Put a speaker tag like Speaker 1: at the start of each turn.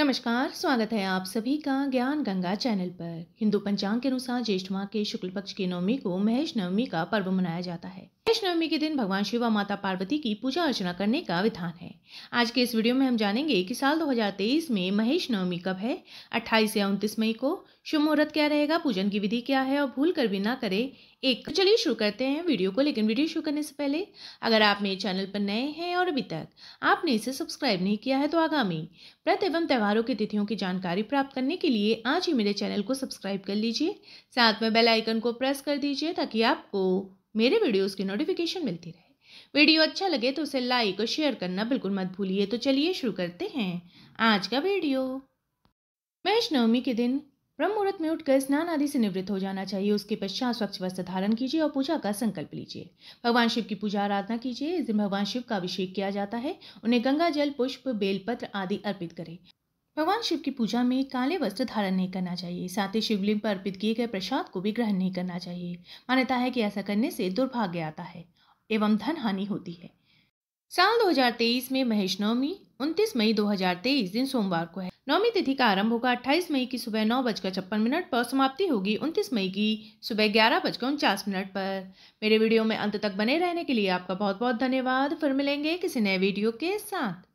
Speaker 1: नमस्कार स्वागत है आप सभी का ज्ञान गंगा चैनल पर हिंदू पंचांग के अनुसार ज्येष्ठ माह के शुक्ल पक्ष की नवमी को महेश नवमी का पर्व मनाया जाता है महेश नवमी के दिन भगवान शिव और माता पार्वती की पूजा अर्चना करने का विधान है आज के इस वीडियो में हम जानेंगे कि साल 2023 में महेश नवमी कब है 28 या 29 मई को शुभ मुहूर्त क्या रहेगा पूजन की विधि क्या है और भूल कर भी ना करे एक तो चलिए शुरू करते हैं वीडियो को लेकिन वीडियो शुरू करने से पहले अगर आप मेरे चैनल पर नए हैं और अभी तक आपने इसे सब्सक्राइब नहीं किया है तो आगामी व्रत एवं त्यौहार त्योहारों की तिथियों की जानकारी प्राप्त करने के लिए आज ही मेरे चैनल को सब्सक्राइब कर लीजिए साथ में बेल आइकन को प्रेस कर दीजिए ताकि आपको मेरे वीडियोस की नोटिफिकेशन मिलती रहे वीडियो अच्छा लगे तो उसे लाइक और शेयर करना बिल्कुल मत भूलिए तो चलिए शुरू करते हैं आज का वीडियो मैश नवमी के दिन ब्रह्म मुहूर्त में उठकर स्नान आदि से निवृत्त हो जाना चाहिए उसके पश्चात स्वच्छ वस्त्र धारण कीजिए और पूजा का संकल्प लीजिए भगवान शिव की पूजा आराधना कीजिए इस दिन भगवान शिव का अभिषेक किया जाता है उन्हें गंगा जल पुष्प बेलपत्र आदि अर्पित करें भगवान शिव की पूजा में काले वस्त्र धारण नहीं करना चाहिए साथ ही शिवलिंग पर अर्पित किए गए प्रसाद को भी ग्रहण नहीं करना चाहिए मान्यता है कि ऐसा करने से दुर्भाग्य आता है एवं धन हानि होती है साल 2023 में महेश नवमी 29 मई 2023 दिन सोमवार को है नवमी तिथि का आरंभ होगा 28 मई की सुबह नौ बजकर छप्पन मिनट पर समाप्ति होगी 29 मई की सुबह ग्यारह बजकर उनचास मिनट पर मेरे वीडियो में अंत तक बने रहने के लिए आपका बहुत बहुत धन्यवाद फिर मिलेंगे किसी नए वीडियो के साथ